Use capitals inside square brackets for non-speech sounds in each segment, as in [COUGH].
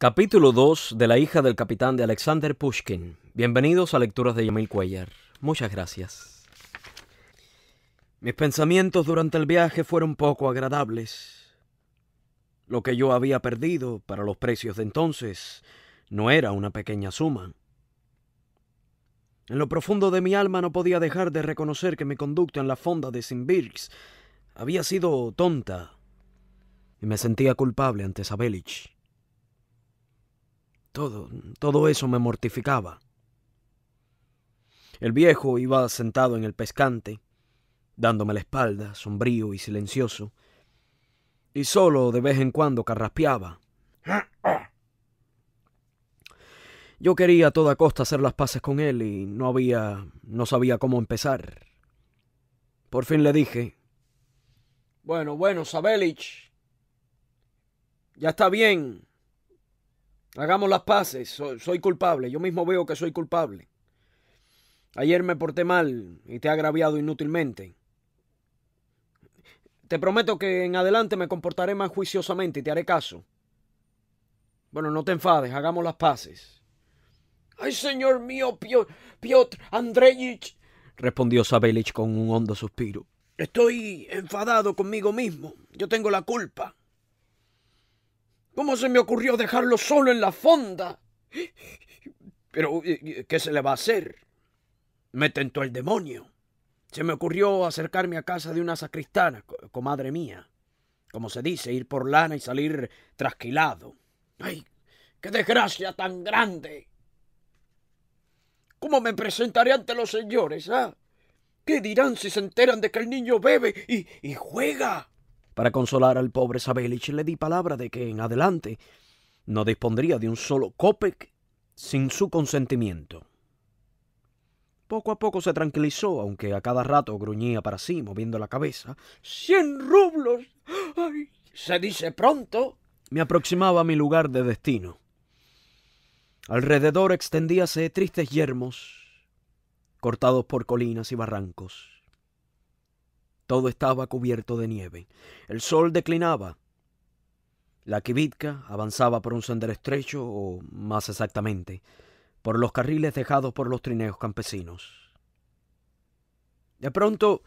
Capítulo 2 de la hija del capitán de Alexander Pushkin. Bienvenidos a Lecturas de Yamil Cuellar. Muchas gracias. Mis pensamientos durante el viaje fueron poco agradables. Lo que yo había perdido para los precios de entonces no era una pequeña suma. En lo profundo de mi alma no podía dejar de reconocer que mi conducta en la fonda de Simbirx había sido tonta y me sentía culpable ante Sabelich. Todo, todo eso me mortificaba. El viejo iba sentado en el pescante, dándome la espalda, sombrío y silencioso, y solo de vez en cuando carraspeaba. Yo quería a toda costa hacer las paces con él y no había. no sabía cómo empezar. Por fin le dije. Bueno, bueno, Sabelich. Ya está bien. Hagamos las paces, soy, culpable, yo mismo veo que soy culpable. Ayer me porté mal y te he agraviado inútilmente. Te prometo que en adelante me comportaré más juiciosamente y te haré caso. Bueno, no te enfades, hagamos las paces. Ay, señor mío, Piotr Andreyich, respondió Sabelich con un hondo suspiro. Estoy enfadado conmigo mismo. Yo tengo la culpa. ¿Cómo se me ocurrió dejarlo solo en la fonda? Pero, ¿qué se le va a hacer? Me tentó el demonio. Se me ocurrió acercarme a casa de una sacristana, comadre mía. Como se dice, ir por lana y salir trasquilado. ¡Ay! ¡Qué desgracia tan grande! ¿Cómo me presentaré ante los señores, ah? ¿Qué dirán si se enteran de que el niño bebe y, y juega? Para consolar al pobre Sabelich le di palabra de que en adelante no dispondría de un solo copec sin su consentimiento. Poco a poco se tranquilizó, aunque a cada rato gruñía para sí, moviendo la cabeza. ¡Cien rublos! ¡Ay! Se dice pronto. Me aproximaba a mi lugar de destino. Alrededor extendíase tristes yermos, cortados por colinas y barrancos. Todo estaba cubierto de nieve. El sol declinaba. La kibitka avanzaba por un sendero estrecho, o más exactamente, por los carriles dejados por los trineos campesinos. De pronto,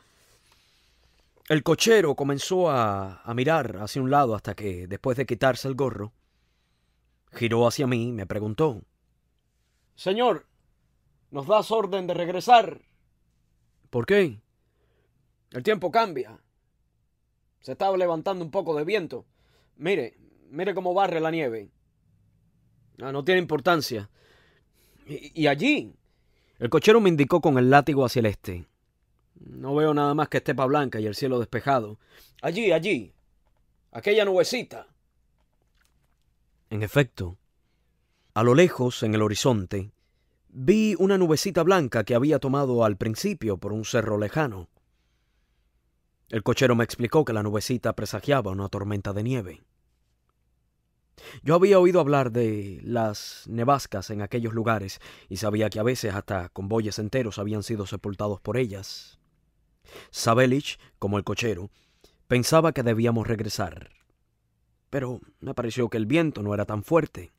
el cochero comenzó a, mirar hacia un lado hasta que, después de quitarse el gorro, giró hacia mí y me preguntó. Señor, ¿nos das orden de regresar? ¿Por qué? El tiempo cambia. Se estaba levantando un poco de viento. Mire, mire cómo barre la nieve. No, no tiene importancia. y, allí. El cochero me indicó con el látigo hacia el este. No veo nada más que estepa blanca y el cielo despejado. Allí, allí. Aquella nubecita. En efecto, a lo lejos, en el horizonte, vi una nubecita blanca que había tomado al principio por un cerro lejano. El cochero me explicó que la nubecita presagiaba una tormenta de nieve. Yo había oído hablar de las nevascas en aquellos lugares y sabía que a veces hasta convoyes enteros habían sido sepultados por ellas. Sabelich, como el cochero, pensaba que debíamos regresar, pero me pareció que el viento no era tan fuerte.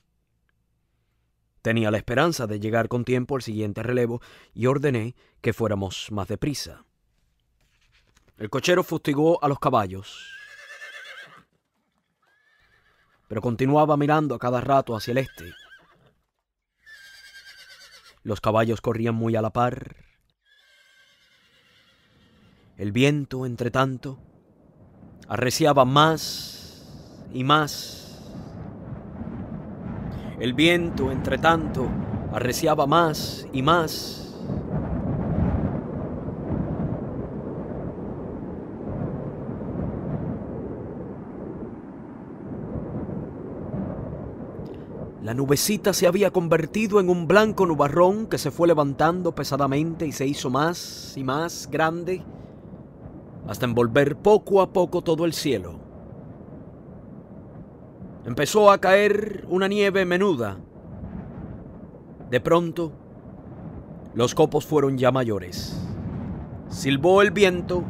Tenía la esperanza de llegar con tiempo al siguiente relevo y ordené que fuéramos más deprisa. El cochero fustigó a los caballos, pero continuaba mirando a cada rato hacia el este. Los caballos corrían muy a la par. El viento, entre tanto, arreciaba más y más. El viento, entre tanto, arreciaba más y más. La nubecita se había convertido en un blanco nubarrón que se fue levantando pesadamente y se hizo más y más grande hasta envolver poco a poco todo el cielo. Empezó a caer una nieve menuda. De pronto, los copos fueron ya mayores. Silbó el viento.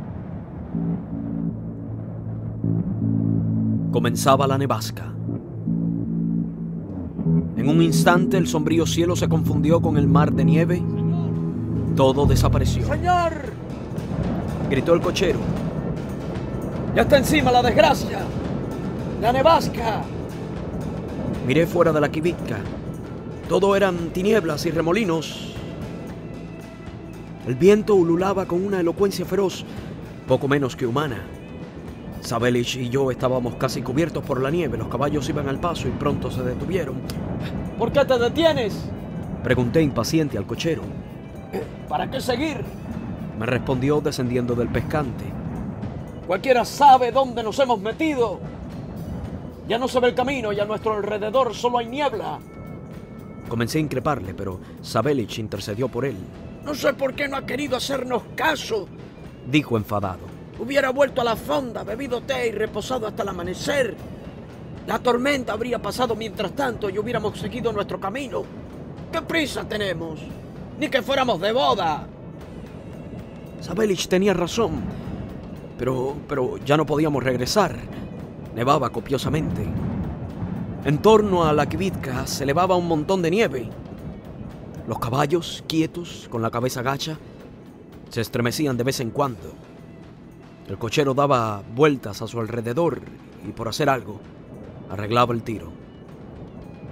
Comenzaba la nevasca. En un instante el sombrío cielo se confundió con el mar de nieve. Todo desapareció. ¡Señor! Gritó el cochero. ¡Ya está encima la desgracia! ¡La nevasca! Miré fuera de la kibitka. Todo eran tinieblas y remolinos. El viento ululaba con una elocuencia feroz, poco menos que humana. Sabelich y yo estábamos casi cubiertos por la nieve, los caballos iban al paso y pronto se detuvieron. ¿Por qué te detienes? Pregunté impaciente al cochero. ¿Para qué seguir? Me respondió descendiendo del pescante. Cualquiera sabe dónde nos hemos metido. Ya no se ve el camino y a nuestro alrededor solo hay niebla. Comencé a increparle, pero Sabelich intercedió por él. No sé por qué no ha querido hacernos caso, dijo enfadado. Hubiera vuelto a la fonda, bebido té y reposado hasta el amanecer. La tormenta habría pasado mientras tanto y hubiéramos seguido nuestro camino. ¿Qué prisa tenemos? Ni que fuéramos de boda. Sabelich tenía razón, pero, pero ya no podíamos regresar. Nevaba copiosamente. En torno a la Kvitka se elevaba un montón de nieve. Los caballos, quietos, con la cabeza gacha, se estremecían de vez en cuando. El cochero daba vueltas a su alrededor y por hacer algo arreglaba el tiro.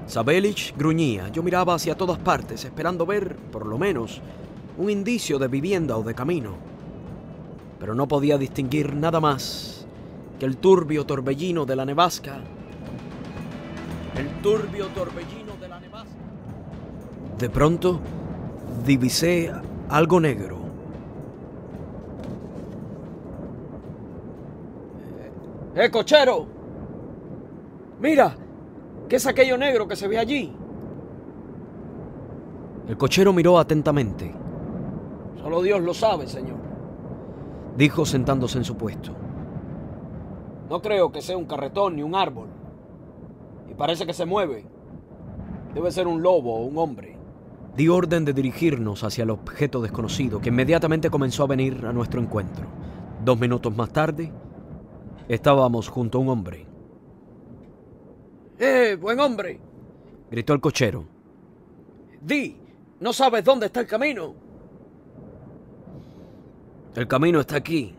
Sabelich gruñía, yo miraba hacia todas partes esperando ver, por lo menos, un indicio de vivienda o de camino, pero no podía distinguir nada más que el turbio torbellino de la nevasca. El turbio torbellino de la nevasca. De pronto, divisé algo negro. ¡Eh, cochero! mira, ¿qué es aquello negro que se ve allí? El cochero miró atentamente. Solo Dios lo sabe, señor. Dijo sentándose en su puesto. No creo que sea un carretón ni un árbol. Y parece que se mueve. Debe ser un lobo o un hombre. Di orden de dirigirnos hacia el objeto desconocido, que inmediatamente comenzó a venir a nuestro encuentro. Dos minutos más tarde, estábamos junto a un hombre, ¡Eh, buen hombre! gritó el cochero. Di, ¿no sabes dónde está el camino? El camino está aquí.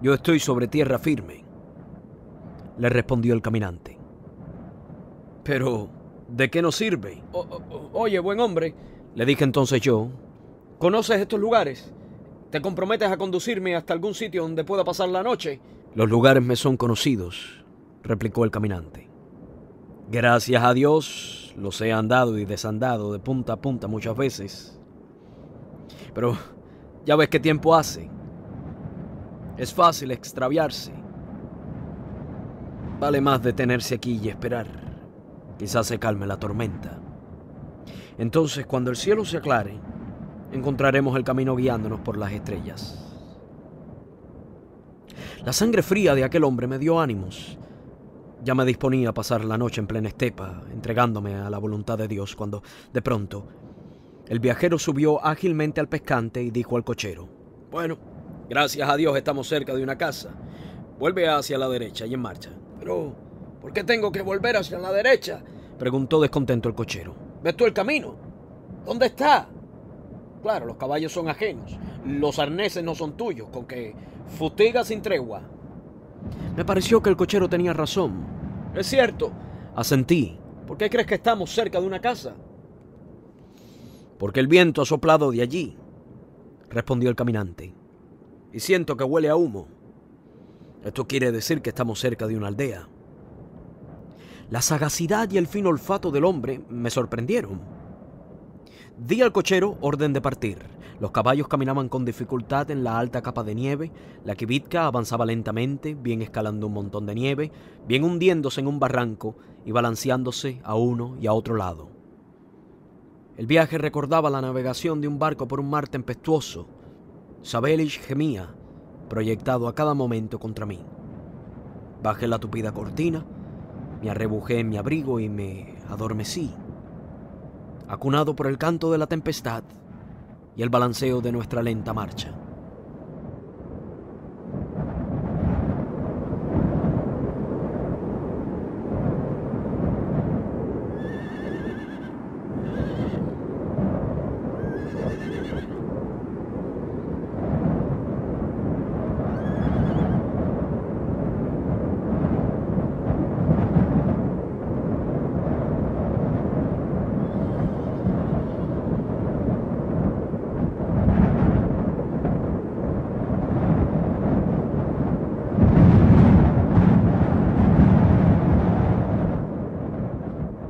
Yo estoy sobre tierra firme, le respondió el caminante. Pero, ¿de qué nos sirve? oye, buen hombre, le dije entonces yo, ¿conoces estos lugares? ¿Te comprometes a conducirme hasta algún sitio donde pueda pasar la noche? Los lugares me son conocidos, replicó el caminante. Gracias a Dios los he andado y desandado de punta a punta muchas veces. Pero ya ves qué tiempo hace. Es fácil extraviarse. Vale más detenerse aquí y esperar. Quizás se calme la tormenta. Entonces, cuando el cielo se aclare, encontraremos el camino guiándonos por las estrellas. La sangre fría de aquel hombre me dio ánimos ya me disponía a pasar la noche en plena estepa, entregándome a la voluntad de Dios, cuando, de pronto, el viajero subió ágilmente al pescante y dijo al cochero, Bueno, gracias a Dios estamos cerca de una casa. Vuelve hacia la derecha y en marcha. Pero, ¿por qué tengo que volver hacia la derecha? Preguntó descontento el cochero. ¿Ves tú el camino? ¿Dónde está? Claro, los caballos son ajenos. Los arneses no son tuyos, con que futiga sin tregua. Me pareció que el cochero tenía razón. Es cierto. Asentí. ¿Por qué crees que estamos cerca de una casa? Porque el viento ha soplado de allí, respondió el caminante. Y siento que huele a humo. Esto quiere decir que estamos cerca de una aldea. La sagacidad y el fino olfato del hombre me sorprendieron. Di al cochero orden de partir. Los caballos caminaban con dificultad en la alta capa de nieve, la kibitka avanzaba lentamente, bien escalando un montón de nieve, bien hundiéndose en un barranco y balanceándose a uno y a otro lado. El viaje recordaba la navegación de un barco por un mar tempestuoso. Sabelich gemía, proyectado a cada momento contra mí. Bajé la tupida cortina, me arrebujé en mi abrigo y me adormecí acunado por el canto de la tempestad y el balanceo de nuestra lenta marcha.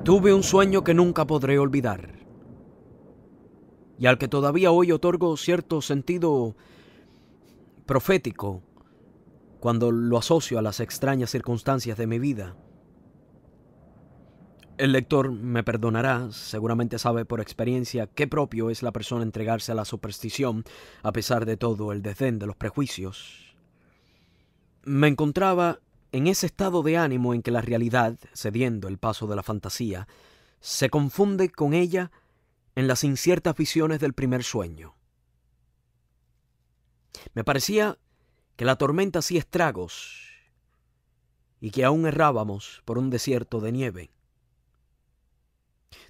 Tuve un sueño que nunca podré olvidar y al que todavía hoy otorgo cierto sentido profético cuando lo asocio a las extrañas circunstancias de mi vida. El lector me perdonará, seguramente sabe por experiencia qué propio es la persona entregarse a la superstición, a pesar de todo el desdén de los prejuicios. Me encontraba en ese estado de ánimo en que la realidad, cediendo el paso de la fantasía, se confunde con ella en las inciertas visiones del primer sueño. Me parecía que la tormenta hacía estragos y que aún errábamos por un desierto de nieve.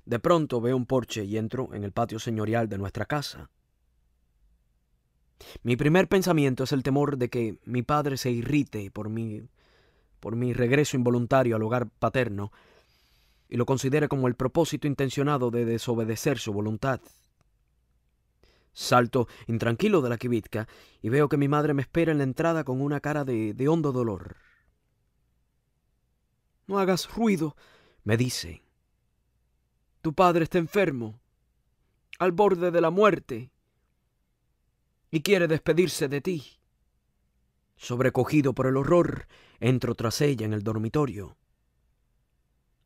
De pronto veo un porche y entro en el patio señorial de nuestra casa. Mi primer pensamiento es el temor de que mi padre se irrite por mi por mi regreso involuntario al hogar paterno, y lo considere como el propósito intencionado de desobedecer su voluntad. Salto intranquilo de la kibitka y veo que mi madre me espera en la entrada con una cara de hondo dolor. No hagas ruido, me dice. Tu padre está enfermo, al borde de la muerte, y quiere despedirse de ti. Sobrecogido por el horror, entro tras ella en el dormitorio.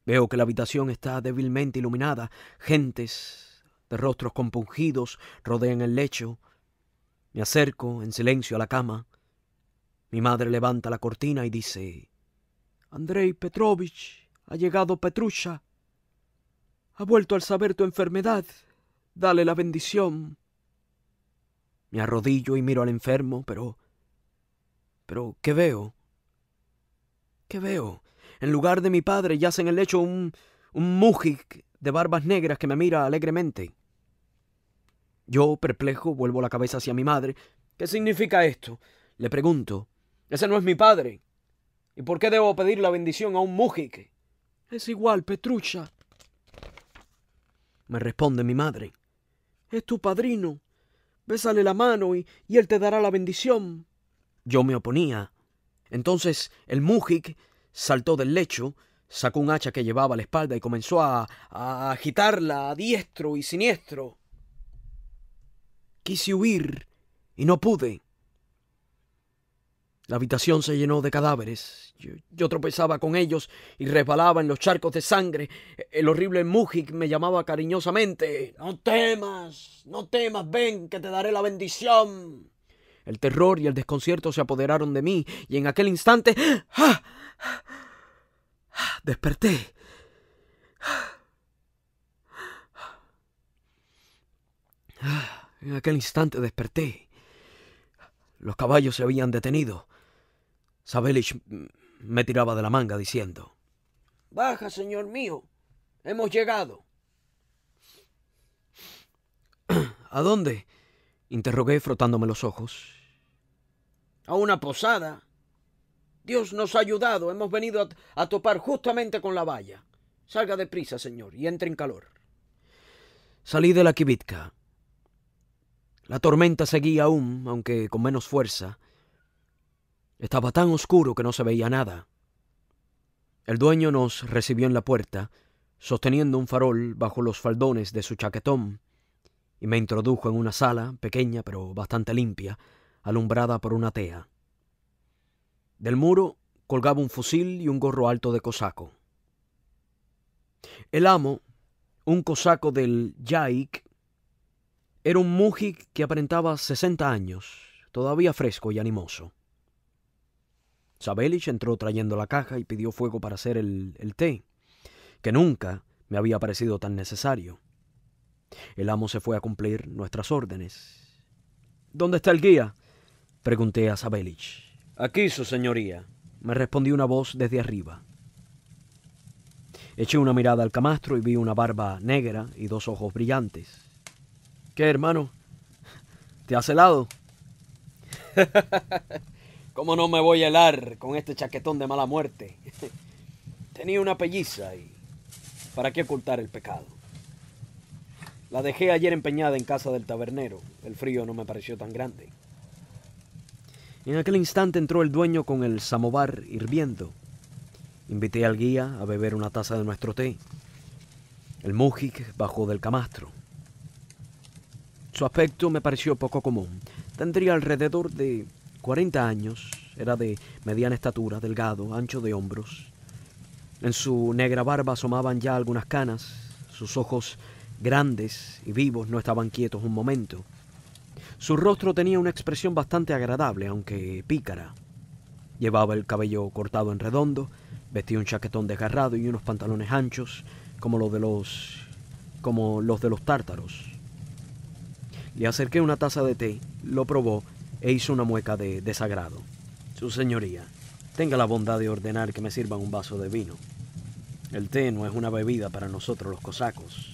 Veo que la habitación está débilmente iluminada. Gentes de rostros compungidos rodean el lecho. Me acerco en silencio a la cama. Mi madre levanta la cortina y dice, Andrei Petrovich, ha llegado Petrusha. Ha vuelto al saber tu enfermedad. Dale la bendición. Me arrodillo y miro al enfermo, pero pero, ¿qué veo? ¿Qué veo? En lugar de mi padre yace en el lecho un, un mujik de barbas negras que me mira alegremente. Yo, perplejo, vuelvo la cabeza hacia mi madre. ¿Qué significa esto? Le pregunto. Ese no es mi padre. ¿Y por qué debo pedir la bendición a un mujik? Es igual, Petrucha. Me responde mi madre. Es tu padrino. Bésale la mano y él te dará la bendición. Yo me oponía. Entonces el mujik saltó del lecho, sacó un hacha que llevaba a la espalda y comenzó a, agitarla a diestro y siniestro. Quise huir y no pude. La habitación se llenó de cadáveres. Yo, yo, tropezaba con ellos y resbalaba en los charcos de sangre. El horrible Mujik me llamaba cariñosamente. No temas, no temas, ven, que te daré la bendición. El terror y el desconcierto se apoderaron de mí y en aquel instante ¡ah! ¡ah! desperté. En aquel instante desperté. Los caballos se habían detenido. Sabelich me tiraba de la manga diciendo: Baja, señor mío. Hemos llegado. ¿A dónde? Interrogué frotándome los ojos. A una posada. Dios nos ha ayudado. Hemos venido a, topar justamente con la valla. Salga de prisa señor, y entre en calor. Salí de la kibitka. La tormenta seguía aún, aunque con menos fuerza. Estaba tan oscuro que no se veía nada. El dueño nos recibió en la puerta, sosteniendo un farol bajo los faldones de su chaquetón y me introdujo en una sala, pequeña pero bastante limpia, alumbrada por una tea. Del muro colgaba un fusil y un gorro alto de cosaco. El amo, un cosaco del Yaik, era un mujik que aparentaba 60 años, todavía fresco y animoso. Sabelich entró trayendo la caja y pidió fuego para hacer el té, que nunca me había parecido tan necesario. El amo se fue a cumplir nuestras órdenes. ¿Dónde está el guía? Pregunté a Sabelich. Aquí, su señoría, me respondió una voz desde arriba. Eché una mirada al camastro y vi una barba negra y dos ojos brillantes. ¿Qué, hermano? ¿Te has helado? [LAUGHS] ¿Cómo no me voy a helar con este chaquetón de mala muerte? [LAUGHS] Tenía una pelliza y... ¿Para qué ocultar el pecado? La dejé ayer empeñada en casa del tabernero. El frío no me pareció tan grande. En aquel instante entró el dueño con el samovar hirviendo. Invité al guía a beber una taza de nuestro té. El mujik bajó del camastro. Su aspecto me pareció poco común. Tendría alrededor de 40 años, era de mediana estatura, delgado, ancho de hombros. En su negra barba asomaban ya algunas canas, sus ojos grandes y vivos, no estaban quietos un momento. Su rostro tenía una expresión bastante agradable, aunque pícara. Llevaba el cabello cortado en redondo, vestía un chaquetón desgarrado y unos pantalones anchos, como los de los como los de los tártaros. Le acerqué una taza de té, lo probó e hizo una mueca de desagrado. Su señoría, tenga la bondad de ordenar que me sirvan un vaso de vino. El té no es una bebida para nosotros los cosacos.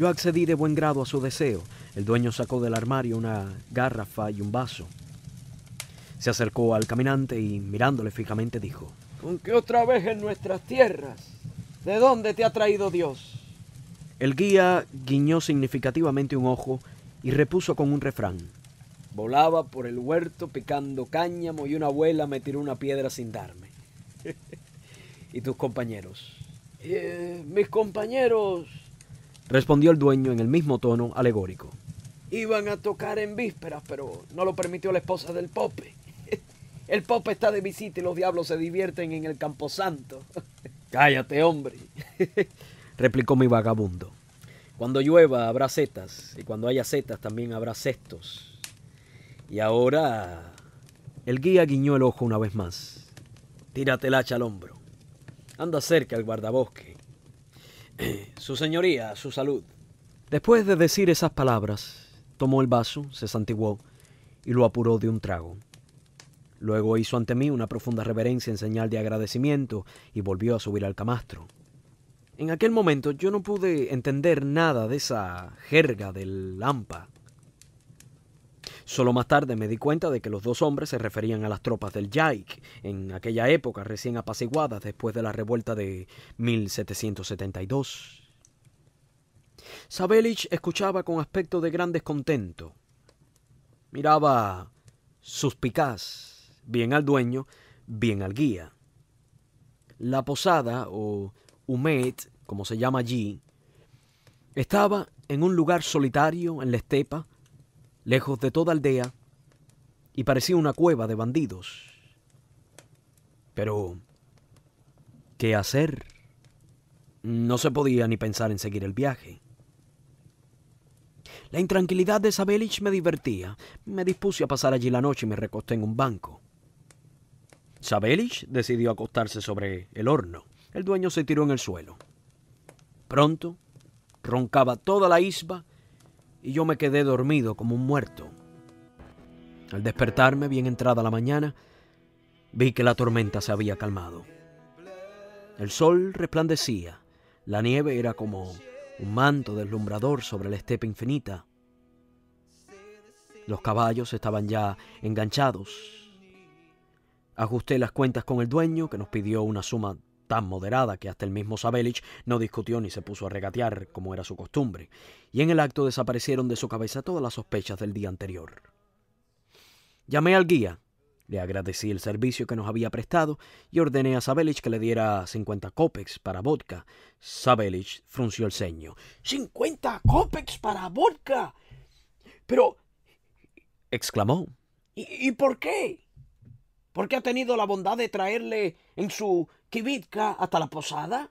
Yo accedí de buen grado a su deseo. El dueño sacó del armario una garrafa y un vaso. Se acercó al caminante y mirándole fijamente dijo, ¿Con qué otra vez en nuestras tierras? ¿De dónde te ha traído Dios? El guía guiñó significativamente un ojo y repuso con un refrán. Volaba por el huerto picando cáñamo y una abuela me tiró una piedra sin darme. [LAUGHS] ¿Y tus compañeros? Eh, mis compañeros respondió el dueño en el mismo tono alegórico. Iban a tocar en vísperas, pero no lo permitió la esposa del Pope. [LAUGHS] El Pope está de visita y los diablos se divierten en el Camposanto. [LAUGHS] Cállate, hombre, [LAUGHS] replicó mi vagabundo. Cuando llueva habrá setas, y cuando haya setas también habrá cestos. Y ahora... El guía guiñó el ojo una vez más. Tírate el hacha al hombro. Anda cerca al guardabosque [CLEARS THROAT] Su señoría, su salud. Después de decir esas palabras, tomó el vaso, se santiguó y lo apuró de un trago. Luego hizo ante mí una profunda reverencia en señal de agradecimiento y volvió a subir al camastro. En aquel momento yo no pude entender nada de esa jerga del lampa. Solo más tarde me di cuenta de que los dos hombres se referían a las tropas del Yaik, en aquella época recién apaciguadas después de la revuelta de 1772. Sabelich escuchaba con aspecto de gran descontento. Miraba suspicaz, bien al dueño, bien al guía. La posada, o humet, como se llama allí, estaba en un lugar solitario en la estepa lejos de toda aldea, y parecía una cueva de bandidos. Pero, ¿qué hacer? No se podía ni pensar en seguir el viaje. La intranquilidad de Sabelich me divertía. Me dispuse a pasar allí la noche y me recosté en un banco. Sabelich decidió acostarse sobre el horno. El dueño se tiró en el suelo. Pronto, roncaba toda la isba y yo me quedé dormido como un muerto. Al despertarme, bien entrada la mañana, vi que la tormenta se había calmado. El sol resplandecía, la nieve era como un manto deslumbrador sobre la estepa infinita. Los caballos estaban ya enganchados. Ajusté las cuentas con el dueño, que nos pidió una suma tan moderada que hasta el mismo Sabelich no discutió ni se puso a regatear como era su costumbre, y en el acto desaparecieron de su cabeza todas las sospechas del día anterior. Llamé al guía, le agradecí el servicio que nos había prestado y ordené a Sabelich que le diera 50 cópex para vodka. Sabelich frunció el ceño. ¡50 cópex para vodka! Pero... exclamó. ¿Y, ¿Y por qué? ¿Por qué ha tenido la bondad de traerle en su ¿Kibitka hasta la posada.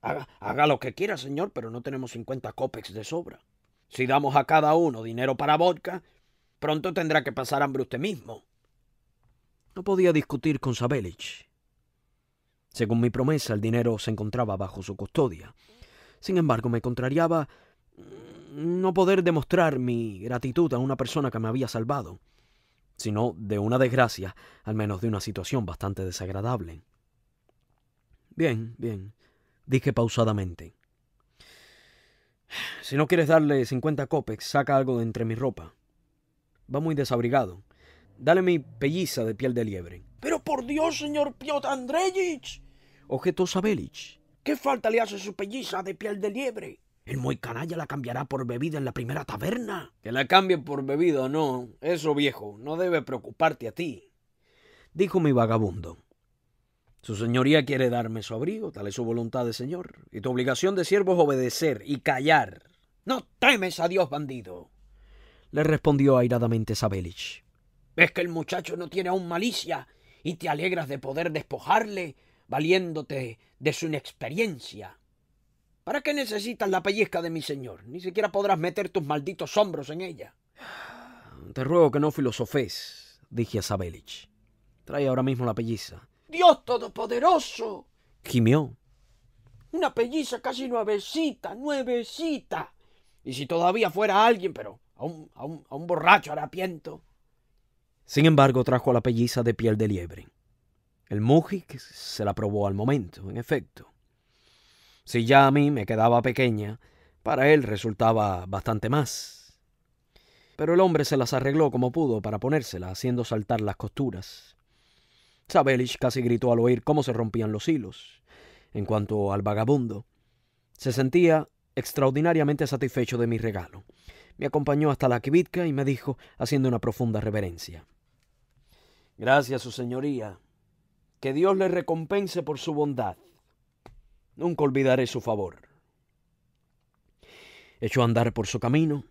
Haga, lo que quiera, señor, pero no tenemos 50 copex de sobra. Si damos a cada uno dinero para vodka, pronto tendrá que pasar hambre usted mismo. No podía discutir con Sabelich. Según mi promesa, el dinero se encontraba bajo su custodia. Sin embargo, me contrariaba mm, no poder demostrar mi gratitud a una persona que me había salvado, sino de una desgracia, al menos de una situación bastante desagradable. Bien, bien, dije pausadamente. Si no quieres darle cincuenta copex, saca algo de entre mi ropa. Va muy desabrigado. Dale mi pelliza de piel de liebre. Pero por Dios, señor Piotr Andreyich, objetó Sabelich. ¿Qué falta le hace su pelliza de piel de liebre? El muy canalla la cambiará por bebida en la primera taberna. Que la cambie por bebida o no, eso viejo, no debe preocuparte a ti, dijo mi vagabundo. Su señoría quiere darme su abrigo, tal es su voluntad de señor, y tu obligación de siervo es obedecer y callar. No temes a Dios, bandido, le respondió airadamente Sabelich. Es que el muchacho no tiene aún malicia y te alegras de poder despojarle, valiéndote de su inexperiencia? ¿Para qué necesitas la pellizca de mi señor? Ni siquiera podrás meter tus malditos hombros en ella. Te ruego que no filosofes, dije a Sabelich. Trae ahora mismo la pelliza Dios Todopoderoso. gimió. Una pelliza casi nuevecita, nuevecita. Y si todavía fuera alguien, pero a un, a un, borracho harapiento. Sin embargo, trajo la pelliza de piel de liebre. El Mujik se la probó al momento, en efecto. Si ya a mí me quedaba pequeña, para él resultaba bastante más. Pero el hombre se las arregló como pudo para ponérsela, haciendo saltar las costuras. Sabelich casi gritó al oír cómo se rompían los hilos. En cuanto al vagabundo, se sentía extraordinariamente satisfecho de mi regalo. Me acompañó hasta la kibitka y me dijo, haciendo una profunda reverencia. Gracias, su señoría. Que Dios le recompense por su bondad. Nunca olvidaré su favor. Echó a andar por su camino,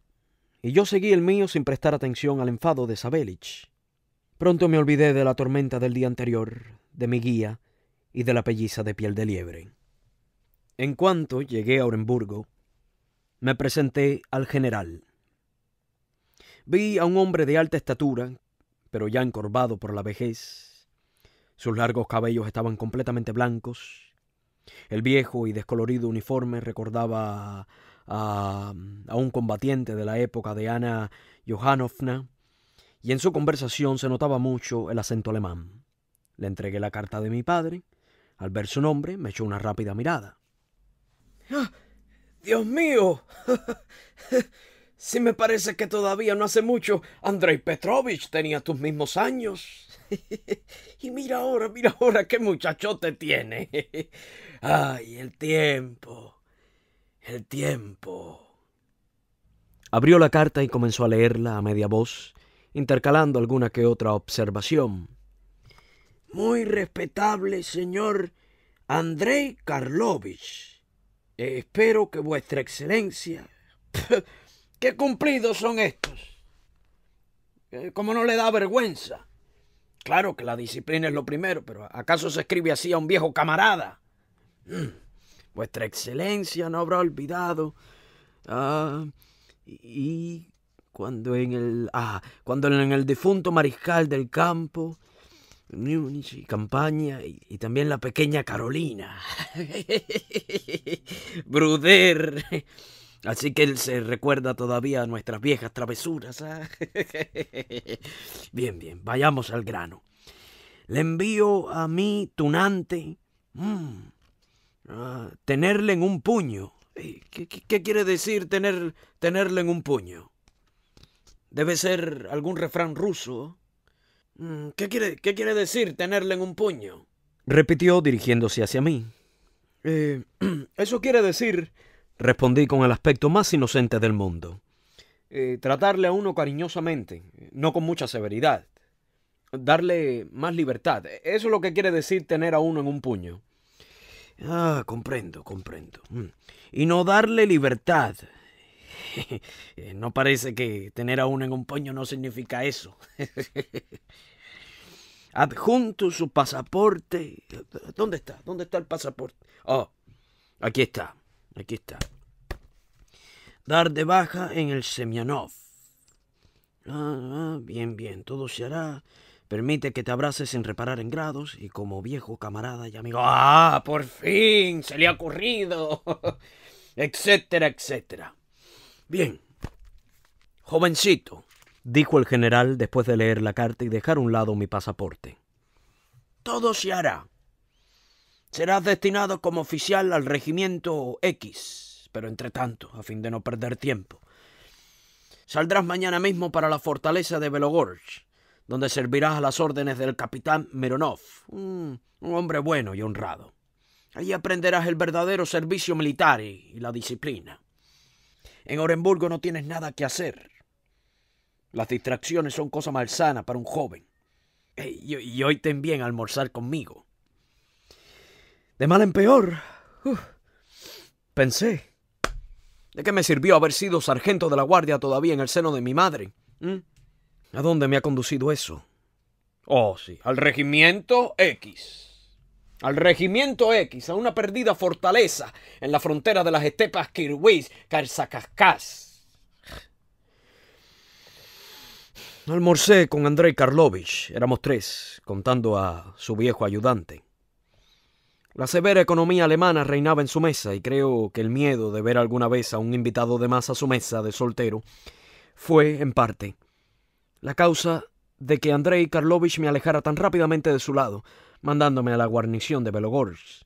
y yo seguí el mío sin prestar atención al enfado de Sabelich. Pronto me olvidé de la tormenta del día anterior, de mi guía y de la pelliza de piel de liebre. En cuanto llegué a Orenburgo, me presenté al general. Vi a un hombre de alta estatura, pero ya encorvado por la vejez. Sus largos cabellos estaban completamente blancos. El viejo y descolorido uniforme recordaba a, a un combatiente de la época de Ana Johanovna, y en su conversación se notaba mucho el acento alemán. Le entregué la carta de mi padre. Al ver su nombre, me echó una rápida mirada. ¡Ah! ¡Dios mío! [LAUGHS] Si me parece que todavía no hace mucho Andrei Petrovich tenía tus mismos años. [LAUGHS] y mira ahora, mira ahora qué te tiene. [LAUGHS] ¡Ay, el tiempo! El tiempo. Abrió la carta y comenzó a leerla a media voz, intercalando alguna que otra observación. Muy respetable señor Andrei Karlovich, espero que vuestra excelencia... [LAUGHS] ¡Qué cumplidos son estos! ¿Cómo eh, como no le da vergüenza? Claro que la disciplina es lo primero, pero ¿acaso se escribe así a un viejo camarada? Mm. Vuestra excelencia no habrá olvidado. Ah, y cuando en el ah, cuando en el difunto mariscal del campo Múnich y Campaña y, también la pequeña Carolina [LAUGHS] Bruder Así que él se recuerda todavía a nuestras viejas travesuras. ¿ah? [LAUGHS] bien, bien, vayamos al grano. Le envío a mi tunante mm, ah, tenerle en un puño. ¿Qué, qué quiere decir tener, tenerle en un puño? Debe ser algún refrán ruso. Mm, ¿Qué quiere, decir tenerle en un puño? repitió dirigiéndose hacia mí. Eh, [CLEARS THROAT] eso quiere decir, respondí con el aspecto más inocente del mundo, eh, tratarle a uno cariñosamente, no con mucha severidad, darle más libertad. Eso es lo que quiere decir tener a uno en un puño. Ah, comprendo, comprendo. Mm. Y no darle libertad, [LAUGHS] no parece que tener a uno en un poño no significa eso. [LAUGHS] Adjunto su pasaporte. ¿Dónde está? ¿Dónde está el pasaporte? Oh, aquí está. Aquí está. Dar de baja en el Semianov ah, bien, bien, todo se hará. Permite que te abraces sin reparar en grados y como viejo camarada y amigo. ¡Ah! ¡Por fin! ¡Se le ha ocurrido! [LAUGHS] etcétera, etcétera. Bien. Jovencito, dijo el general después de leer la carta y dejar a un lado mi pasaporte. Todo se hará. Serás destinado como oficial al regimiento X, pero entre tanto, a fin de no perder tiempo. Saldrás mañana mismo para la fortaleza de Belogorch, donde servirás a las órdenes del capitán Mironov, un, hombre bueno y honrado. Allí aprenderás el verdadero servicio militar y la disciplina. En Orenburgo no tienes nada que hacer. Las distracciones son cosa malsana para un joven. Y, hoy ten bien almorzar conmigo. De mal en peor, pensé. ¿De qué me sirvió haber sido sargento de la guardia todavía en el seno de mi madre? ¿Mm? ¿A dónde me ha conducido eso? Oh, sí, al regimiento X al regimiento X, a una perdida fortaleza en la frontera de las estepas kirguís, Karsakaskas. Almorcé con Andrei Karlovich, éramos tres, contando a su viejo ayudante. La severa economía alemana reinaba en su mesa y creo que el miedo de ver alguna vez a un invitado de más a su mesa de soltero fue, en parte, la causa de que Andrei Karlovich me alejara tan rápidamente de su lado, mandándome a la guarnición de Belogors.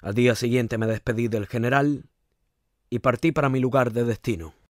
Al día siguiente me despedí del general y partí para mi lugar de destino.